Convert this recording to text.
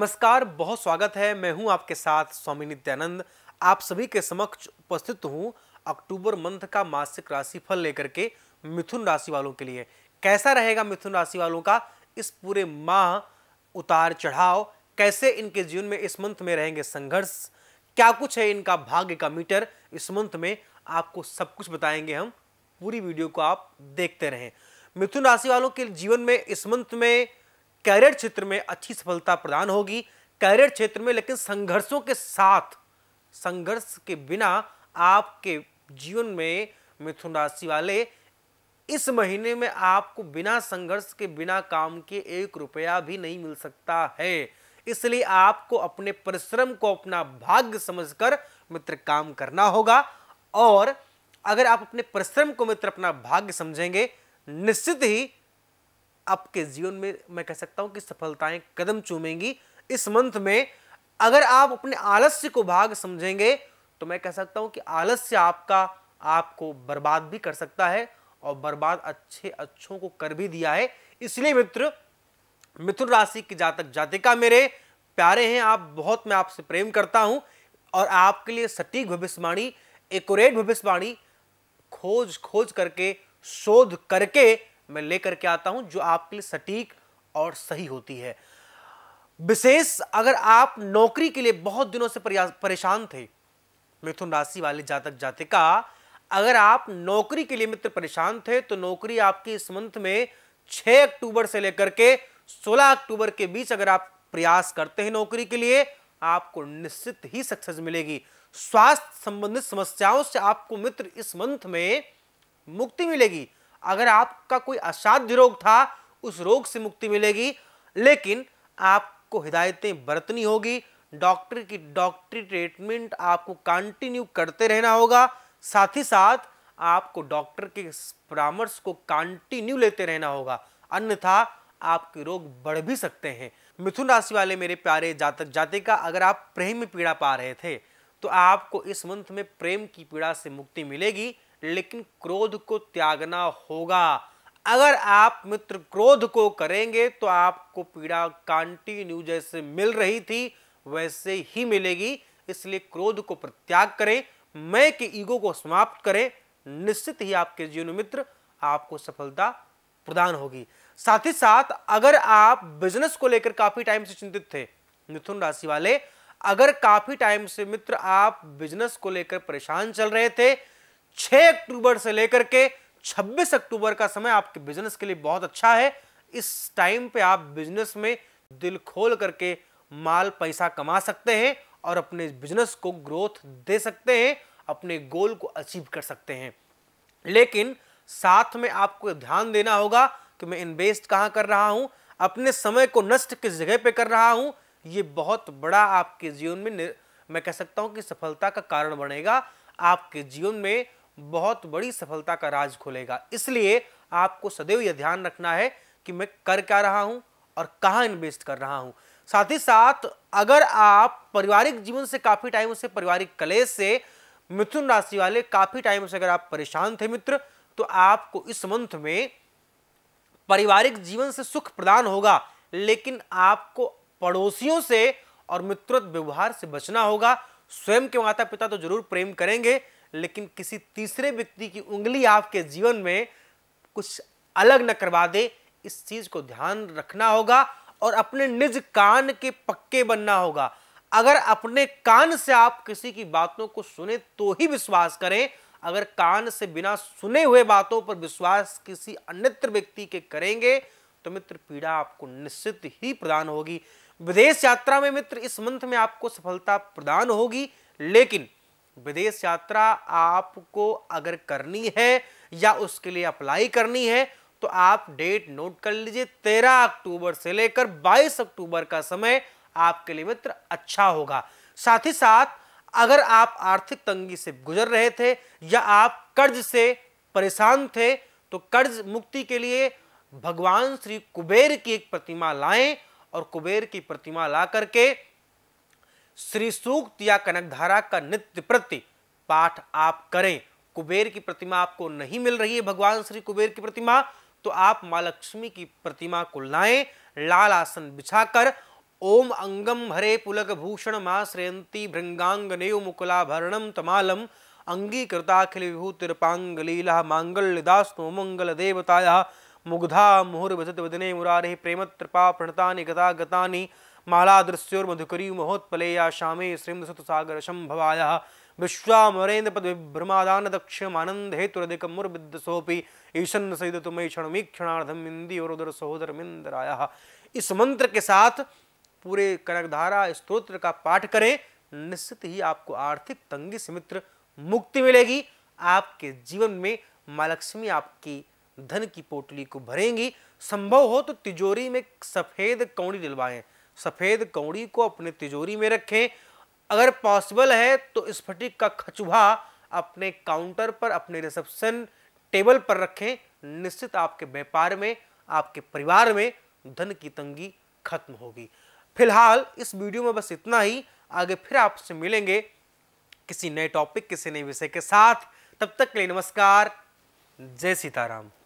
नमस्कार बहुत स्वागत है मैं हूं आपके साथ स्वामी नित्यानंद आप सभी के समक्ष उपस्थित हूं अक्टूबर मंथ का मासिक राशिफल लेकर के मिथुन राशि वालों के लिए कैसा रहेगा मिथुन राशि वालों का इस पूरे माह उतार चढ़ाव कैसे इनके जीवन में इस मंथ में रहेंगे संघर्ष क्या कुछ है इनका भाग्य का मीटर इस मंथ में आपको सब कुछ बताएंगे हम पूरी वीडियो को आप देखते रहें मिथुन राशि वालों के जीवन में इस मंथ में कैरियर क्षेत्र में अच्छी सफलता प्रदान होगी कैरियर क्षेत्र में लेकिन संघर्षों के साथ संघर्ष के बिना आपके जीवन में मिथुन राशि वाले इस महीने में आपको बिना संघर्ष के बिना काम के एक रुपया भी नहीं मिल सकता है इसलिए आपको अपने परिश्रम को अपना भाग्य समझकर मित्र काम करना होगा और अगर आप अपने परिश्रम को मित्र अपना भाग्य समझेंगे निश्चित ही आपके जीवन में मैं कह सकता हूं कि सफलताएं कदम चूमेंगी इस मंथ में अगर आप अपने आलस्य को भाग समझेंगे तो मैं कह सकता हूं कि आलस्य आपका आपको बर्बाद भी कर सकता है और बर्बाद अच्छे अच्छों को कर भी दिया है इसलिए मित्र मिथुन राशि के जातक जातिका मेरे प्यारे हैं आप बहुत मैं आपसे प्रेम करता हूं और आपके लिए सटीक भविष्यवाणी एकट भविष्यवाणी खोज खोज करके शोध करके मैं लेकर के आता हूं जो आपके लिए सटीक और सही होती है विशेष अगर आप नौकरी के लिए बहुत दिनों से परेशान थे मिथुन राशि वाले जातक जातिका अगर आप नौकरी के लिए मित्र परेशान थे तो नौकरी आपकी इस मंथ में 6 अक्टूबर से लेकर के 16 अक्टूबर के बीच अगर आप प्रयास करते हैं नौकरी के लिए आपको निश्चित ही सक्सेस मिलेगी स्वास्थ्य संबंधित समस्याओं से आपको मित्र इस मंथ में मुक्ति मिलेगी अगर आपका कोई असाध्य रोग था उस रोग से मुक्ति मिलेगी लेकिन आपको हिदायतें बरतनी होगी डॉक्टर की डॉक्टरी ट्रीटमेंट आपको कंटिन्यू करते रहना होगा साथ ही साथ आपको डॉक्टर के परामर्श को कंटिन्यू लेते रहना होगा अन्यथा आपके रोग बढ़ भी सकते हैं मिथुन राशि वाले मेरे प्यारे जातक जातिका अगर आप प्रेम में पीड़ा पा रहे थे तो आपको इस मंथ में प्रेम की पीड़ा से मुक्ति मिलेगी लेकिन क्रोध को त्यागना होगा अगर आप मित्र क्रोध को करेंगे तो आपको पीड़ा कंटिन्यू जैसे मिल रही थी वैसे ही मिलेगी इसलिए क्रोध को प्रत्याग करें मैं के ईगो को समाप्त करें निश्चित ही आपके जीवन मित्र आपको सफलता प्रदान होगी साथ ही साथ अगर आप बिजनेस को लेकर काफी टाइम से चिंतित थे मिथुन राशि वाले अगर काफी टाइम से मित्र आप बिजनेस को लेकर परेशान चल रहे थे छह अक्टूबर से लेकर के 26 अक्टूबर का समय आपके बिजनेस के लिए बहुत अच्छा है इस टाइम पे आप बिजनेस में दिल खोल करके माल पैसा कमा सकते हैं और अपने बिजनेस को ग्रोथ दे सकते हैं अपने गोल को अचीव कर सकते हैं लेकिन साथ में आपको ध्यान देना होगा कि मैं इन्वेस्ट कहाँ कर रहा हूँ अपने समय को नष्ट किस जगह पे कर रहा हूँ ये बहुत बड़ा आपके जीवन में मैं कह सकता हूँ कि सफलता का कारण बनेगा आपके जीवन में बहुत बड़ी सफलता का राज खोलेगा इसलिए आपको सदैव यह ध्यान रखना है कि मैं कर क्या रहा हूं और कहां इन्वेस्ट कर रहा हूं साथ ही साथ अगर आप पारिवारिक जीवन से काफ़ी टाइम से पारिवारिक कलेश से मिथुन राशि वाले काफ़ी टाइम से अगर आप परेशान थे मित्र तो आपको इस मंथ में पारिवारिक जीवन से सुख प्रदान होगा लेकिन आपको पड़ोसियों से और मित्रत व्यवहार से बचना होगा स्वयं के माता पिता तो जरूर प्रेम करेंगे लेकिन किसी तीसरे व्यक्ति की उंगली आपके जीवन में कुछ अलग न करवा दे इस चीज को ध्यान रखना होगा और अपने निज कान के पक्के बनना होगा अगर अपने कान से आप किसी की बातों को सुने तो ही विश्वास करें अगर कान से बिना सुने हुए बातों पर विश्वास किसी अन्यत्र व्यक्ति के करेंगे तो मित्र पीड़ा आपको निश्चित ही प्रदान होगी विदेश यात्रा में मित्र इस मंथ में आपको सफलता प्रदान होगी लेकिन विदेश यात्रा आपको अगर करनी है या उसके लिए अप्लाई करनी है तो आप डेट नोट कर लीजिए तेरह अक्टूबर से लेकर बाईस अक्टूबर का समय आपके लिए मित्र अच्छा होगा साथ ही साथ अगर आप आर्थिक तंगी से गुजर रहे थे या आप कर्ज से परेशान थे तो कर्ज मुक्ति के लिए भगवान श्री कुबेर की एक प्रतिमा लाएं और कुबेर की प्रतिमा ला करके श्री सूक्त या कनकधारा का नित्य प्रति पाठ आप करें कुबेर की प्रतिमा आपको नहीं मिल रही है भगवान श्री कुबेर की प्रतिमा तो आप माँ लक्ष्मी की प्रतिमा को लाएं लाल आसन बिछाकर ओम अंगम हरे पुलक भूषण माँ श्रेयंती मुकुला भरणम तमालम अंगीकृताखिल विभूति रूपांग लीला मांगल्यदास मंगल देवताया मुग्धा मुहुर्भजत वदने मुरारे प्रेमत्रपा प्रणता गता गतानि मालादृश्योर्मधुकरी महोत्पले या श्यामे श्रीं सुतसागर शम्भवायः विश्वामरेन्द्र पदविभ्रमादान दक्ष्यमानंद हेतुरधिकमुर्बिद्ध सोपि ईशन सहित तुम्हें क्षणमी क्षणार्धम इंदी और उदर सहोदर मिंदराया इस मंत्र के साथ पूरे कनकधारा स्त्रोत्र का पाठ करें निश्चित ही आपको आर्थिक तंगी से मित्र मुक्ति मिलेगी आपके जीवन में माँ लक्ष्मी आपकी धन की पोटली को भरेंगी संभव हो तो तिजोरी में सफेद कौड़ी दिलवाएं सफ़ेद कौड़ी को अपने तिजोरी में रखें अगर पॉसिबल है तो स्फटिक का खचुहा अपने काउंटर पर अपने रिसेप्शन टेबल पर रखें निश्चित आपके व्यापार में आपके परिवार में धन की तंगी खत्म होगी फिलहाल इस वीडियो में बस इतना ही आगे फिर आपसे मिलेंगे किसी नए टॉपिक किसी नए विषय के साथ तब तक के लिए नमस्कार जय सीताराम